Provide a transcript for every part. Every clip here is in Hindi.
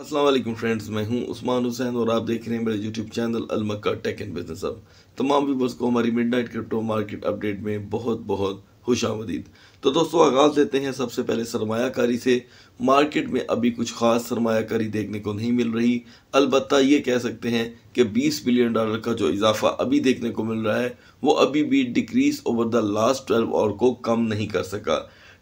असलम फ्रेंड्स मैं हूं उस्मान हुसैन और आप देख रहे हैं मेरे यूट्यूब चैनल अलमक्का टेक एंड बिजनेस अब तमाम व्यूबर्स को हमारी मिडनाइट क्रिप्टो मार्केट अपडेट में बहुत बहुत खुश आमदीद तो दोस्तों आगाज़ देते हैं सबसे पहले सरमाकारी से मार्केट में अभी कुछ खास सरमाकारी देखने को नहीं मिल रही अलबत् ये कह सकते हैं कि 20 बिलियन डॉलर का जो इजाफा अभी देखने को मिल रहा है वो अभी भी decrease over the last twelve और को कम नहीं कर सका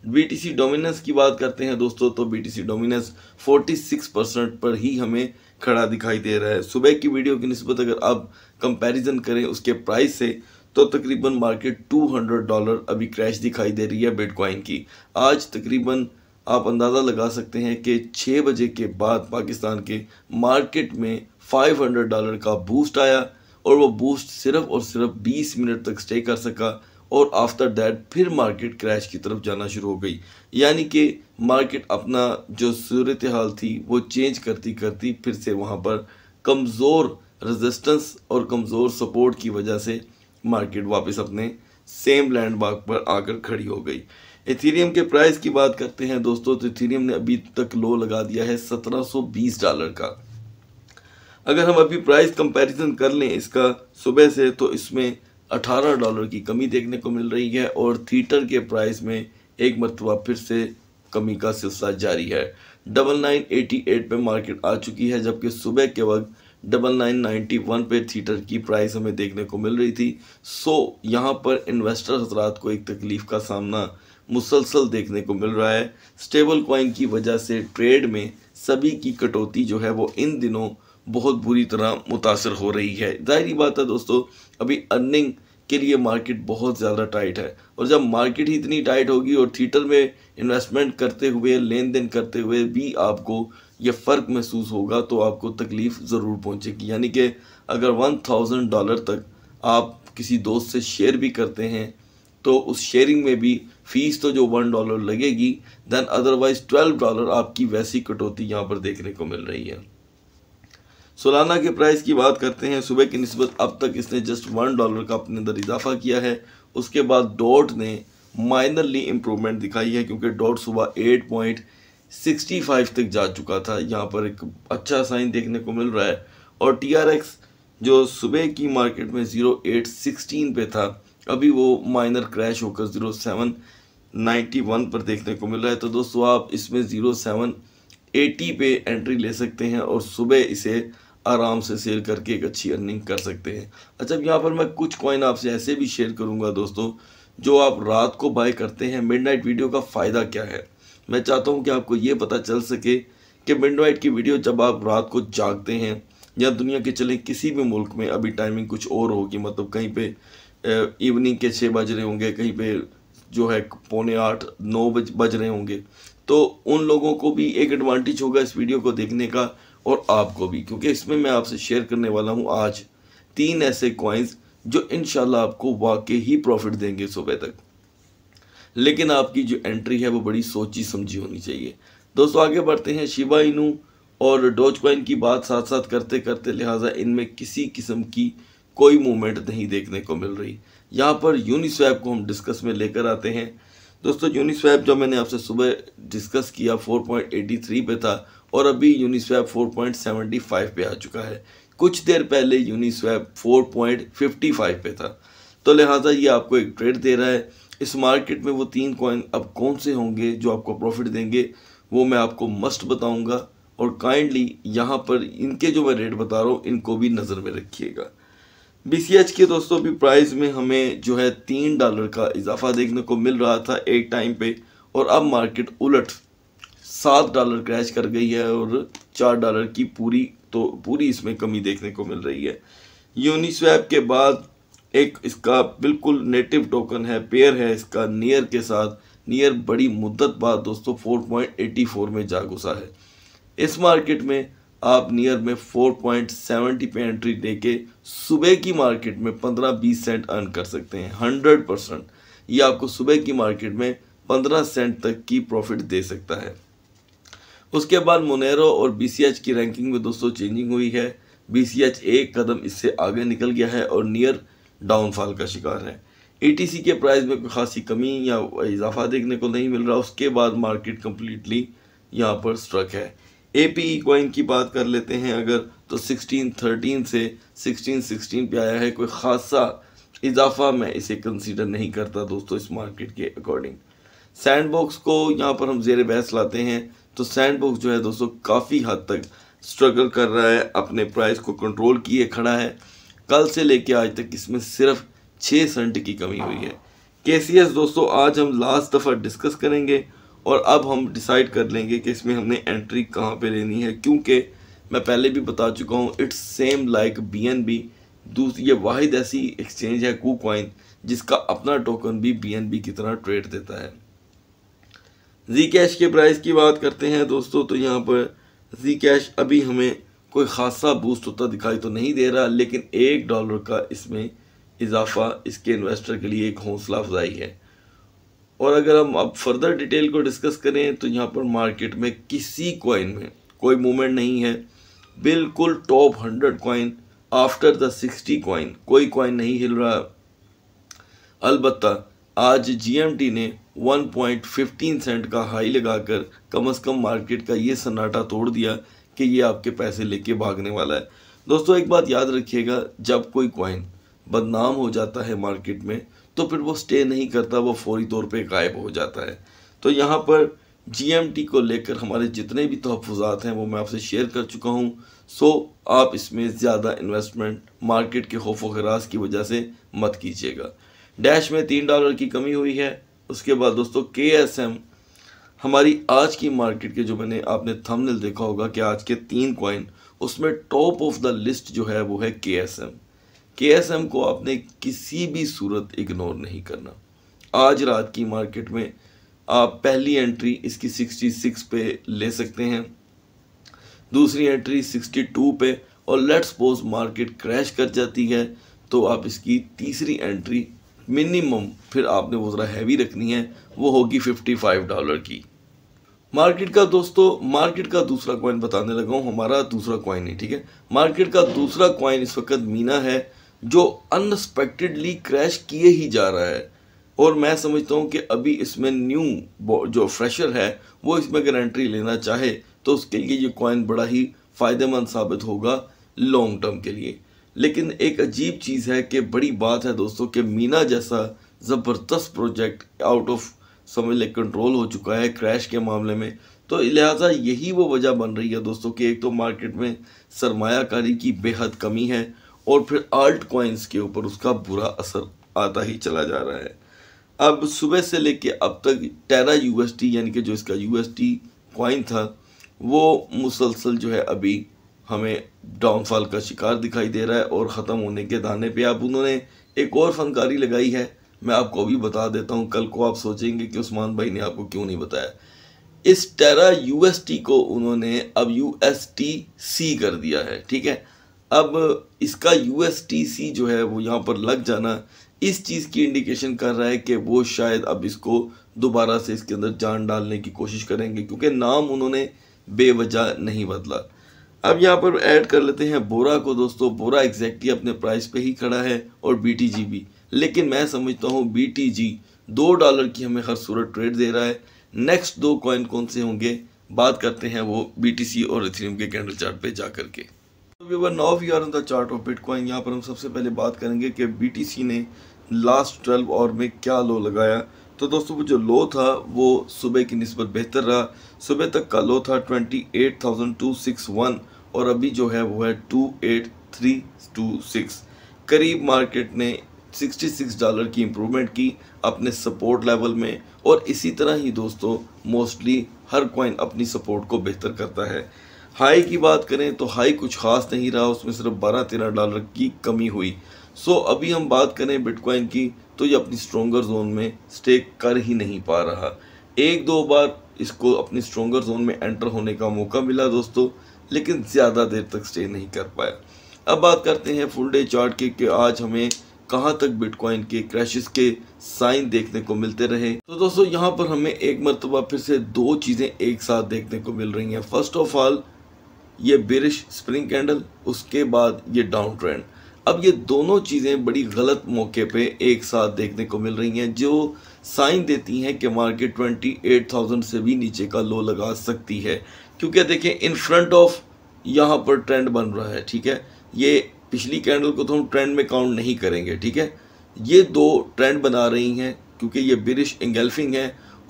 बीटीसी डोमिनेंस की बात करते हैं दोस्तों तो बीटीसी डोमिनेंस 46 परसेंट पर ही हमें खड़ा दिखाई दे रहा है सुबह की वीडियो की नस्बत अगर आप कंपैरिजन करें उसके प्राइस से तो तकरीबन मार्केट 200 डॉलर अभी क्रैश दिखाई दे रही है बिटकॉइन की आज तकरीबन आप अंदाज़ा लगा सकते हैं कि 6 बजे के बाद पाकिस्तान के मार्केट में फाइव डॉलर का बूस्ट आया और वो बूस्ट सिर्फ और सिर्फ 20 मिनट तक स्टे कर सका और आफ्टर दैट फिर मार्केट क्रैश की तरफ जाना शुरू हो गई यानी कि मार्केट अपना जो सूरत हाल थी वो चेंज करती करती फिर से वहाँ पर कमज़ोर रेजिस्टेंस और कमज़ोर सपोर्ट की वजह से मार्केट वापस अपने सेम लैंड मार्क पर आकर खड़ी हो गई इथीरियम के प्राइस की बात करते हैं दोस्तों तो इथीरियम ने अभी तक लो लगा दिया है 1720 डॉलर का अगर हम अभी प्राइस कंपैरिजन कर लें इसका सुबह से तो इसमें 18 डॉलर की कमी देखने को मिल रही है और थिएटर के प्राइस में एक मरतबा फिर से कमी का सिलसिला जारी है डबल नाइन एटी एट पर मार्केट आ चुकी है जबकि सुबह के वक्त डबल नाइन नाइन्टी वन पर थिएटर की प्राइस हमें देखने को मिल रही थी सो यहाँ पर इन्वेस्टर हजरात को एक तकलीफ़ का सामना मुसलसल देखने को मिल रहा है स्टेबल कॉइन की वजह से ट्रेड में सभी की कटौती जो है वो इन दिनों बहुत बुरी तरह मुतासर हो रही है जाहिर बात है दोस्तों अभी अर्निंग के लिए मार्केट बहुत ज़्यादा टाइट है और जब मार्केट ही इतनी टाइट होगी और थिएटर में इन्वेस्टमेंट करते हुए लेन देन करते हुए भी आपको यह फ़र्क महसूस होगा तो आपको तकलीफ़ ज़रूर पहुँचेगी यानी कि अगर वन थाउजेंड डॉलर तक आप किसी दोस्त से शेयर भी करते हैं तो उस शेयरिंग में भी फ़ीस तो जो वन डॉलर लगेगी दैन अदरवाइज़ ट्वेल्व डॉलर आपकी वैसी कटौती यहाँ पर देखने को मिल रही है सोलाना के प्राइस की बात करते हैं सुबह की नस्बत अब तक इसने जस्ट वन डॉलर का अपने अंदर इजाफा किया है उसके बाद डॉट ने माइनरली इम्प्रूवमेंट दिखाई है क्योंकि डॉट सुबह एट पॉइंट सिक्सटी फाइव तक जा चुका था यहाँ पर एक अच्छा साइन देखने को मिल रहा है और टी आर एक्स जो सुबह की मार्केट में ज़ीरो एट सिक्सटीन पे था अभी वो माइनर क्रैश होकर ज़ीरो सेवन नाइन्टी वन पर देखने को मिल रहा है तो दोस्तों आप इसमें ज़ीरो सेवन एटी पे एंट्री ले सकते हैं और सुबह इसे आराम से सेल करके एक अच्छी अर्निंग कर सकते हैं अच्छा यहाँ पर मैं कुछ कॉइन आपसे ऐसे भी शेयर करूँगा दोस्तों जो आप रात को बाय करते हैं मिडनाइट वीडियो का फ़ायदा क्या है मैं चाहता हूँ कि आपको ये पता चल सके कि मिडनाइट की वीडियो जब आप रात को जागते हैं या दुनिया के चले किसी भी मुल्क में अभी टाइमिंग कुछ और होगी मतलब कहीं पर इवनिंग के छः बज रहे होंगे कहीं पर जो है पौने आठ नौ बज बज रहे होंगे तो उन लोगों को भी एक एडवांटेज होगा इस वीडियो को देखने का और आपको भी क्योंकि इसमें मैं आपसे शेयर करने वाला हूँ आज तीन ऐसे कॉइन्स जो इन आपको वाकई ही प्रॉफिट देंगे सुबह तक लेकिन आपकी जो एंट्री है वो बड़ी सोची समझी होनी चाहिए दोस्तों आगे बढ़ते हैं शिबा इनू और डोज कॉइन की बात साथ साथ करते करते लिहाजा इनमें किसी किस्म की कोई मूवमेंट नहीं देखने को मिल रही यहाँ पर यूनिस्वैप को हम डिस्कस में लेकर आते हैं दोस्तों यूनिस्वैप जो मैंने आपसे सुबह डिस्कस किया 4.83 पे था और अभी यूनिस्वैप 4.75 पे आ चुका है कुछ देर पहले यूनिस्वैप 4.55 पे था तो लिहाजा ये आपको एक ट्रेड दे रहा है इस मार्केट में वो तीन कॉइन अब कौन से होंगे जो आपको प्रॉफिट देंगे वो मैं आपको मस्ट बताऊंगा और काइंडली यहाँ पर इनके जो मैं रेट बता रहा हूँ इनको भी नज़र में रखिएगा बी सी एच के दोस्तों अभी प्राइस में हमें जो है तीन डॉलर का इजाफा देखने को मिल रहा था एक टाइम पे और अब मार्केट उलट सात डॉलर क्रैश कर गई है और चार डॉलर की पूरी तो पूरी इसमें कमी देखने को मिल रही है यूनिस्वैप के बाद एक इसका बिल्कुल नेटिव टोकन है पेयर है इसका नियर के साथ नियर बड़ी मुद्दत बाद दोस्तों 4.84 में जा घुसा है इस मार्केट में आप नियर में 4.70 पे एंट्री देके सुबह की मार्केट में 15-20 सेंट अर्न कर सकते हैं 100 परसेंट ये आपको सुबह की मार्केट में 15 सेंट तक की प्रॉफिट दे सकता है उसके बाद मोनेरो और बी की रैंकिंग में दोस्तों चेंजिंग हुई है बी एक कदम इससे आगे निकल गया है और नियर डाउनफॉल का शिकार है ए के प्राइस में कोई खासी कमी या इजाफा देखने को नहीं मिल रहा उसके बाद मार्केट कम्प्लीटली यहाँ पर स्ट्रक है ए पी कॉइन की बात कर लेते हैं अगर तो 1613 से 1616 पे आया है कोई खासा इजाफा मैं इसे कंसीडर नहीं करता दोस्तों इस मार्केट के अकॉर्डिंग सैंडबॉक्स को यहाँ पर हम जेर बहस लाते हैं तो सैंडबॉक्स जो है दोस्तों काफ़ी हद तक स्ट्रगल कर रहा है अपने प्राइस को कंट्रोल किए खड़ा है कल से लेके आज तक इसमें सिर्फ छः सेंट की कमी हुई है के दोस्तों आज हम लास्ट दफ़ा डिस्कस करेंगे और अब हम डिसाइड कर लेंगे कि इसमें हमने एंट्री कहाँ पे लेनी है क्योंकि मैं पहले भी बता चुका हूँ it's same like B N B दूसरी ये वाहिद ऐसी एक्सचेंज है कू जिसका अपना टोकन भी बी एन बी की तरह ट्रेड देता है जी कैश के प्राइस की बात करते हैं दोस्तों तो यहाँ पर जी कैश अभी हमें कोई ख़ासा बूस्ट होता दिखाई तो नहीं दे रहा लेकिन एक डॉलर का इसमें इजाफा इसके इन्वेस्टर के लिए एक हौसला अफजाई है और अगर हम अब फर्दर डिटेल को डिस्कस करें तो यहाँ पर मार्केट में किसी कॉइन में कोई मूवमेंट नहीं है बिल्कुल top hundred coin after the sixty coin कोई कॉइन नहीं हिल रहा अलबत् आज जी ने 1.15 सेंट का हाई लगाकर कम से कम मार्केट का ये सन्नाटा तोड़ दिया कि ये आपके पैसे लेके भागने वाला है दोस्तों एक बात याद रखिएगा जब कोई कॉइन बदनाम हो जाता है मार्केट में तो फिर वो स्टे नहीं करता वो फौरी तौर पे गायब हो जाता है तो यहाँ पर जीएमटी को लेकर हमारे जितने भी तहफात हैं वो मैं आपसे शेयर कर चुका हूँ सो आप इसमें ज़्यादा इन्वेस्टमेंट मार्केट के खौफ व खराज की वजह से मत कीजिएगा डैश में तीन डॉलर की कमी हुई है उसके बाद दोस्तों के एस एम हमारी आज की मार्केट के जो मैंने आपने थंबनेल देखा होगा कि आज के तीन कॉइन उसमें टॉप ऑफ द लिस्ट जो है वो है K S M K S M को आपने किसी भी सूरत इग्नोर नहीं करना आज रात की मार्केट में आप पहली एंट्री इसकी 66 पे ले सकते हैं दूसरी एंट्री 62 पे और लेट्स पोज मार्केट क्रैश कर जाती है तो आप इसकी तीसरी एंट्री मिनिमम फिर आपने वो ज़रा हैवी रखनी है वो होगी फिफ्टी फाइव डॉलर की मार्केट का दोस्तों मार्केट का दूसरा कॉइन बताने लगा हूँ हमारा दूसरा कॉइन है ठीक है मार्केट का दूसरा कॉइन इस वक्त मीना है जो अनएक्सपेक्टेडली क्रैश किए ही जा रहा है और मैं समझता हूँ कि अभी इसमें न्यू जो फ्रेशर है वो इसमें अगर एंट्री लेना चाहे तो उसके लिए ये कॉइन बड़ा ही फ़ायदेमंद साबित होगा लॉन्ग टर्म के लिए लेकिन एक अजीब चीज़ है कि बड़ी बात है दोस्तों कि मीना जैसा ज़बरदस्त प्रोजेक्ट आउट ऑफ समझ ले कंट्रोल हो चुका है क्रैश के मामले में तो लिहाजा यही वो वजह बन रही है दोस्तों कि एक तो मार्केट में सरमाकारी की बेहद कमी है और फिर आल्ट कॉइन्स के ऊपर उसका बुरा असर आता ही चला जा रहा है अब सुबह से लेके अब तक टेरा यूएसटी यानी कि जो इसका यूएसटी कॉइन था वो मुसलसल जो है अभी हमें डाउनफॉल का शिकार दिखाई दे रहा है और ख़त्म होने के दाने पे आप उन्होंने एक और फनकारी लगाई है मैं आपको अभी बता देता हूँ कल को आप सोचेंगे कि उस्मान भाई ने आपको क्यों नहीं बताया इस टेरा यू को उन्होंने अब यू कर दिया है ठीक है अब इसका यू जो है वो यहाँ पर लग जाना इस चीज़ की इंडिकेशन कर रहा है कि वो शायद अब इसको दोबारा से इसके अंदर जान डालने की कोशिश करेंगे क्योंकि नाम उन्होंने बेवजह नहीं बदला अब यहाँ पर ऐड कर लेते हैं बोरा को दोस्तों बोरा एग्जैक्टली अपने प्राइस पे ही खड़ा है और बी भी लेकिन मैं समझता हूँ बी दो डॉलर की हमें हर सूरत ट्रेड दे रहा है नेक्स्ट दो कॉइन कौन से होंगे बात करते हैं वो बी और इथेरियम के कैंडल चार्ट पे जा करके viewer chart of bitcoin यहाँ पर हम सबसे पहले बात करेंगे कि बी ने लास्ट ट्वेल्व और में क्या लो लगाया तो दोस्तों वो जो लो था वो सुबह की नस्बत बेहतर रहा सुबह तक का लो था 28,261 और अभी जो है वो है 28,326 करीब मार्केट ने 66 डॉलर की इम्प्रूवमेंट की अपने सपोर्ट लेवल में और इसी तरह ही दोस्तों मोस्टली हर कॉइन अपनी सपोर्ट को बेहतर करता है हाई की बात करें तो हाई कुछ खास नहीं रहा उसमें सिर्फ 12 तेरह डॉलर की कमी हुई सो अभी हम बात करें बिटकॉइन की तो ये अपनी स्ट्रोंगर जोन में स्टे कर ही नहीं पा रहा एक दो बार इसको अपनी स्ट्रोंगर जोन में एंटर होने का मौका मिला दोस्तों लेकिन ज़्यादा देर तक स्टे नहीं कर पाया अब बात करते हैं फुल डे चार्ट के कि आज हमें कहाँ तक बिटकॉइन के क्रैशेस के साइन देखने को मिलते रहे तो दोस्तों यहाँ पर हमें एक मरतबा फिर से दो चीज़ें एक साथ देखने को मिल रही हैं फर्स्ट ऑफ ऑल ये बिरिश स्प्रिंग कैंडल उसके बाद ये डाउन ट्रेंड अब ये दोनों चीज़ें बड़ी गलत मौके पे एक साथ देखने को मिल रही हैं जो साइन देती हैं कि मार्केट 28,000 से भी नीचे का लो लगा सकती है क्योंकि देखें इन फ्रंट ऑफ यहाँ पर ट्रेंड बन रहा है ठीक है ये पिछली कैंडल को तो हम ट्रेंड में काउंट नहीं करेंगे ठीक है ये दो ट्रेंड बना रही हैं क्योंकि ये बिरिश इंगेल्फिंग है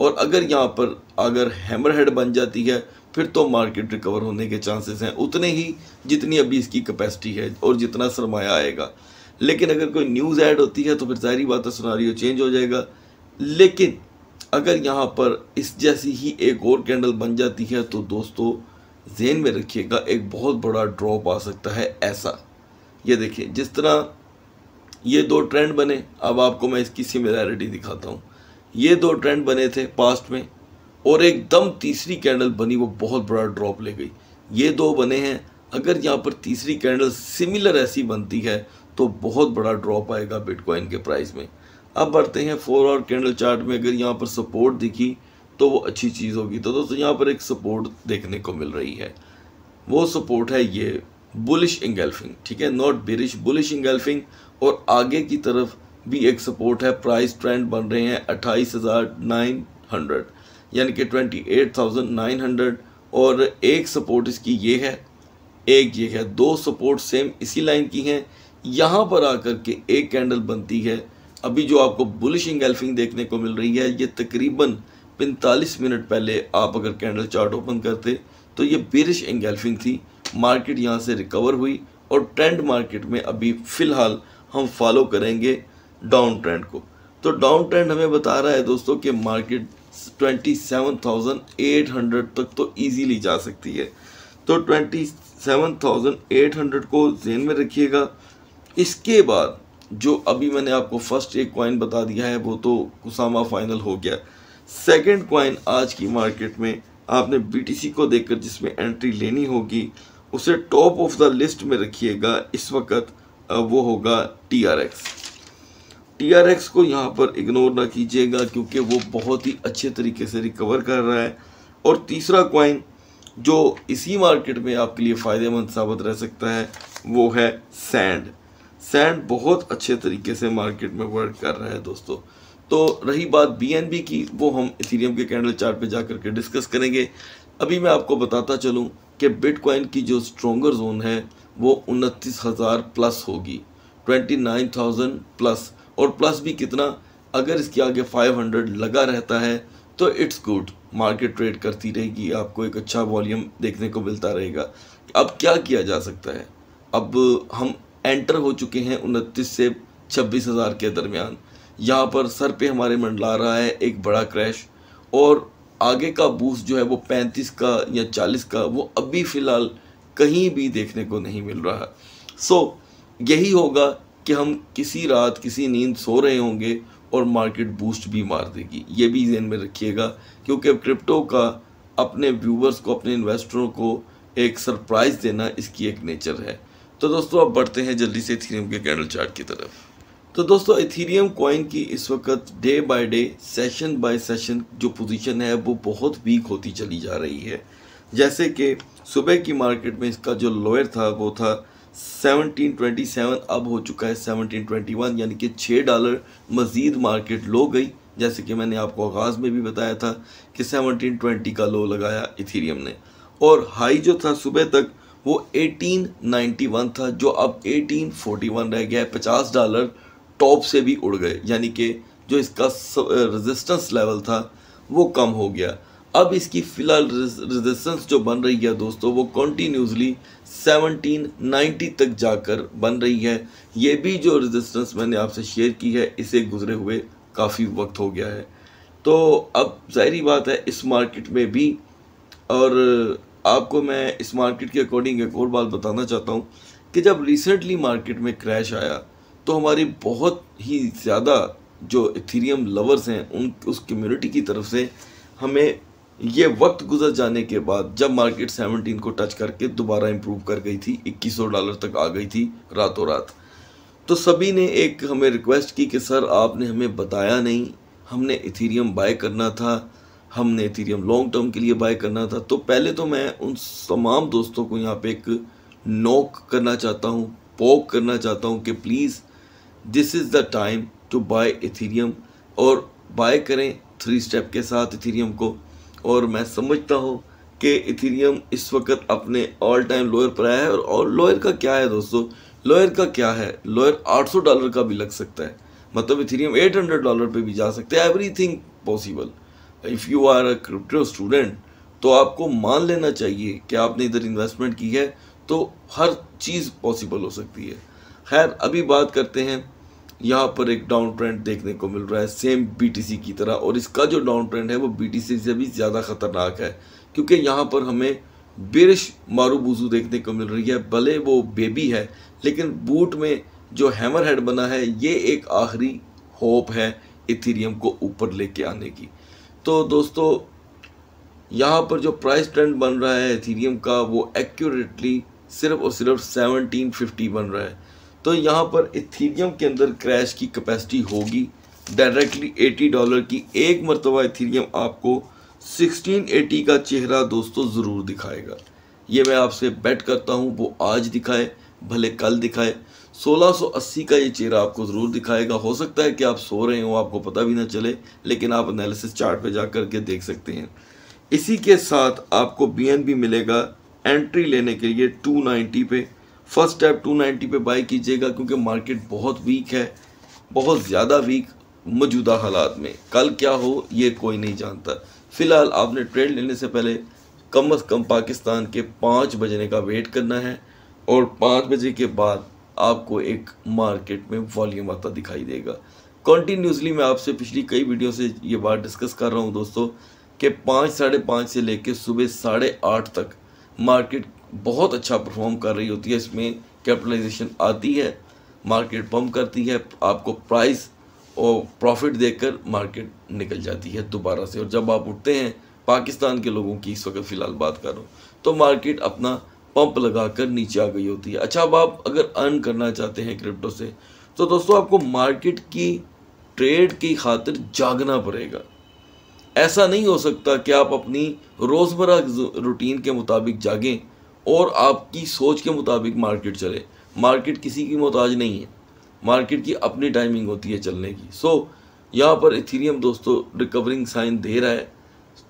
और अगर यहाँ पर अगर हैमर हेड बन जाती है फिर तो मार्केट रिकवर होने के चांसेस हैं उतने ही जितनी अभी इसकी कैपेसिटी है और जितना सरमाया आएगा लेकिन अगर कोई न्यूज़ ऐड होती है तो फिर जाहरी बात है सुनारियो चेंज हो जाएगा लेकिन अगर यहाँ पर इस जैसी ही एक और कैंडल बन जाती है तो दोस्तों जेन में रखिएगा एक बहुत बड़ा ड्रॉप आ सकता है ऐसा ये देखिए जिस तरह ये दो ट्रेंड बने अब आपको मैं इसकी सिमिलैरिटी दिखाता हूँ ये दो ट्रेंड बने थे पास्ट में और एकदम तीसरी कैंडल बनी वो बहुत बड़ा ड्रॉप ले गई ये दो बने हैं अगर यहाँ पर तीसरी कैंडल सिमिलर ऐसी बनती है तो बहुत बड़ा ड्रॉप आएगा बिटकॉइन के प्राइस में अब बढ़ते हैं फोर आवर कैंडल चार्ट में अगर यहाँ पर सपोर्ट दिखी तो वो अच्छी चीज़ होगी तो दोस्तों यहाँ पर एक सपोर्ट देखने को मिल रही है वो सपोर्ट है ये बुलिश इंगेल्फिंग ठीक है नॉट बिरिश बुलिश इंगेल्फिंग और आगे की तरफ भी एक सपोर्ट है प्राइस ट्रेंड बन रहे हैं अट्ठाईस हज़ार नाइन हंड्रेड यानी कि twenty eight thousand nine hundred और एक सपोर्ट इसकी ये है एक ये है दो सपोर्ट सेम इसी लाइन की हैं यहाँ पर आकर के एक कैंडल बनती है अभी जो आपको बुलिश इंगेल्फिंग देखने को मिल रही है ये तकरीबन 45 मिनट पहले आप अगर कैंडल चार्ट ओपन करते तो ये बिरिश इंगेल्फिंग थी मार्केट यहाँ से रिकवर हुई और ट्रेंड मार्केट में अभी फ़िलहाल हम फॉलो करेंगे डाउन ट्रेंड को तो डाउन ट्रेंड हमें बता रहा है दोस्तों कि market twenty seven thousand eight hundred तक तो ईजीली जा सकती है तो twenty seven thousand eight hundred को जेन में रखिएगा इसके बाद जो अभी मैंने आपको फर्स्ट एक कॉइन बता दिया है वो तो कुसामा फाइनल हो गया सेकेंड कॉइन आज की मार्केट में आपने बी को देखकर जिसमें एंट्री लेनी होगी उसे टॉप ऑफ द लिस्ट में रखिएगा इस वक्त वो होगा एक्स टीआरएक्स को यहाँ पर इग्नोर ना कीजिएगा क्योंकि वो बहुत ही अच्छे तरीके से रिकवर कर रहा है और तीसरा क्वाइन जो इसी मार्केट में आपके लिए फ़ायदेमंद साबित रह सकता है वो है सैंड सैंड बहुत अच्छे तरीके से मार्केट में वर्क कर रहा है दोस्तों तो रही बात बीएनबी की वो हम इथीरियम के कैंडल चार्ट पे जा करके डिस्कस करेंगे अभी मैं आपको बताता चलूँ कि बिटकॉइन की जो स्ट्रोंगर जोन है वो उनतीस हज़ार प्लस होगी ट्वेंटी नाइन थाउजेंड प्लस और प्लस भी कितना अगर इसके आगे 500 लगा रहता है तो इट्स गुड मार्केट ट्रेड करती रहेगी आपको एक अच्छा वॉल्यूम देखने को मिलता रहेगा अब क्या किया जा सकता है अब हम एंटर हो चुके हैं उनतीस से छब्बीस हज़ार के दरमियान यहाँ पर सर पे हमारे मंडला रहा है एक बड़ा क्रैश और आगे का बूस्ट जो है वो पैंतीस का या चालीस का वो अभी फ़िलहाल कहीं भी देखने को नहीं मिल रहा सो so, यही होगा कि हम किसी रात किसी नींद सो रहे होंगे और मार्केट बूस्ट भी मार देगी ये भी जहन में रखिएगा क्योंकि अब क्रिप्टो का अपने व्यूवर्स को अपने इन्वेस्टरों को एक सरप्राइज़ देना इसकी एक नेचर है तो दोस्तों अब बढ़ते हैं जल्दी से इथीरियम के कैंडल चार्ट की तरफ तो दोस्तों इथीरियम कॉइन की इस वक्त day by day session by session जो पोजीशन है वो बहुत वीक होती चली जा रही है जैसे कि सुबह की मार्केट में इसका जो लोअर था वो था 1727 अब हो चुका है 1721 यानी कि छः डॉलर मज़ीद मार्केट लो गई जैसे कि मैंने आपको आगाज़ में भी बताया था कि 1720 का लो लगाया इथीरियम ने और हाई जो था सुबह तक वो 1891 था जो अब 1841 रह गया है पचास डॉलर टॉप से भी उड़ गए यानी कि जो इसका रेजिस्टेंस लेवल था वो कम हो गया अब इसकी फिलहाल रेजिस्टेंस जो बन रही है दोस्तों वो कॉन्टीन्यूसली 1790 तक जाकर बन रही है ये भी जो रेजिस्टेंस मैंने आपसे शेयर की है इसे गुजरे हुए काफ़ी वक्त हो गया है तो अब जाहरी बात है इस मार्केट में भी और आपको मैं इस मार्केट के अकॉर्डिंग एक और बात बताना चाहता हूँ कि जब रिसेंटली मार्केट में क्रैश आया तो हमारी बहुत ही ज़्यादा जो इथीरियम लवर्स हैं उन उस कम्यूनिटी की तरफ से हमें ये वक्त गुजर जाने के बाद जब मार्केट 17 को टच करके दोबारा इम्प्रूव कर गई थी 2100 डॉलर तक आ गई थी रातों रात तो सभी ने एक हमें रिक्वेस्ट की कि सर आपने हमें बताया नहीं हमने इथीरियम बाय करना था हमने इथीरियम लॉन्ग टर्म के लिए बाय करना था तो पहले तो मैं उन तमाम दोस्तों को यहाँ पे एक नोक करना चाहता हूँ पोक करना चाहता हूँ कि please this is the time to buy Ethereum और बाय करें थ्री स्टेप के साथ इथीरियम को और मैं समझता हूँ कि इथीरियम इस वक्त अपने ऑल टाइम लोअर पर आया है और लोअर का क्या है दोस्तों लोअर का क्या है लोअर 800 डॉलर का भी लग सकता है मतलब इथेरियम 800 डॉलर पे भी जा सकते हैं everything possible if you are a crypto student तो आपको मान लेना चाहिए कि आपने इधर इन्वेस्टमेंट की है तो हर चीज़ पॉसिबल हो सकती है खैर अभी बात करते हैं यहाँ पर एक डाउन ट्रेंड देखने को मिल रहा है सेम बीटीसी की तरह और इसका जो डाउन ट्रेंड है वो बीटीसी से भी ज़्यादा ख़तरनाक है क्योंकि यहाँ पर हमें बेरिश मारू देखने को मिल रही है भले वो बेबी है लेकिन बूट में जो हैमर हेड बना है ये एक आखिरी होप है इथीरियम को ऊपर लेके आने की तो दोस्तों यहाँ पर जो प्राइस ट्रेंड बन रहा है इथीरियम का वो एक्यूरेटली सिर्फ और सिर्फ 1750 बन रहा है तो यहाँ पर इथीरियम के अंदर क्रैश की कैपेसिटी होगी डायरेक्टली 80 डॉलर की एक मरतबा इथीरियम आपको 1680 का चेहरा दोस्तों ज़रूर दिखाएगा ये मैं आपसे बैट करता हूँ वो आज दिखाए भले कल दिखाए 1680 का ये चेहरा आपको ज़रूर दिखाएगा हो सकता है कि आप सो रहे हो आपको पता भी ना चले लेकिन आप एनालिसिस चार्ट पे जा कर के देख सकते हैं इसी के साथ आपको बी मिलेगा एंट्री लेने के लिए 290 पे फर्स्ट स्टेप 290 पे बाई कीजिएगा क्योंकि मार्केट बहुत वीक है बहुत ज़्यादा वीक मौजूदा हालात में कल क्या हो ये कोई नहीं जानता फ़िलहाल आपने ट्रेड लेने से पहले कम अज़ कम पाकिस्तान के पाँच बजने का वेट करना है और पाँच बजे के बाद आपको एक मार्केट में वॉल्यूम आता दिखाई देगा कॉन्टीन्यूसली मैं आपसे पिछली कई वीडियो से ये बात डिस्कस कर रहा हूँ दोस्तों कि पाँच साढ़े पाँच से लेकर सुबह साढ़े आठ तक मार्केट बहुत अच्छा परफॉर्म कर रही होती है इसमें कैपिटलाइजेशन आती है मार्केट पम्प करती है आपको प्राइस और प्रॉफिट देकर मार्केट निकल जाती है दोबारा से और जब आप उठते हैं पाकिस्तान के लोगों की इस वक्त फ़िलहाल बात कर रहा हूँ तो मार्केट अपना पंप लगा कर नीचे आ गई होती है अच्छा अब आप अगर अर्न करना चाहते हैं क्रिप्टो से तो दोस्तों आपको मार्केट की ट्रेड की खातिर जागना पड़ेगा ऐसा नहीं हो सकता कि आप अपनी रोज़मर्रा रूटीन के मुताबिक जागें और आपकी सोच के मुताबिक मार्केट चले मार्केट किसी की मोहताज नहीं है मार्केट की अपनी टाइमिंग होती है चलने की सो so, यहाँ पर इथीरियम दोस्तों रिकवरिंग साइन दे रहा है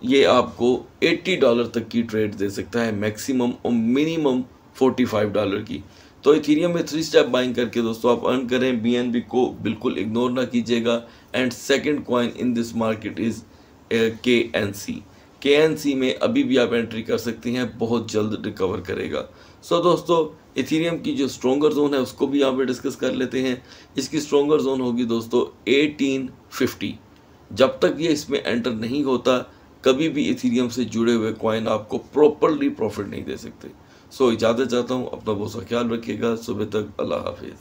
ये आपको 80 डॉलर तक की ट्रेड दे सकता है मैक्सिमम और मिनिमम 45 डॉलर की तो इथीरियम में थ्री स्टेप बाइंग करके दोस्तों आप अर्न करें बीएनबी को बिल्कुल इग्नोर ना कीजिएगा and second coin in this market is K N C के में अभी भी आप एंट्री कर सकते हैं बहुत जल्द रिकवर करेगा सो so, दोस्तों इथीरियम की जो स्ट्रोंगर जोन है उसको भी यहाँ पे डिस्कस कर लेते हैं इसकी स्ट्रोंगर जोन होगी दोस्तों 1850 जब तक ये इसमें एंटर नहीं होता कभी भी इथीरियम से जुड़े हुए कॉइन आपको प्रॉपरली प्रॉफिट नहीं दे सकते सो so, इजाज़त चाहता हूँ अपना बहुत सा ख्याल रखिएगा सुबह तक अल्लाह हाफिज़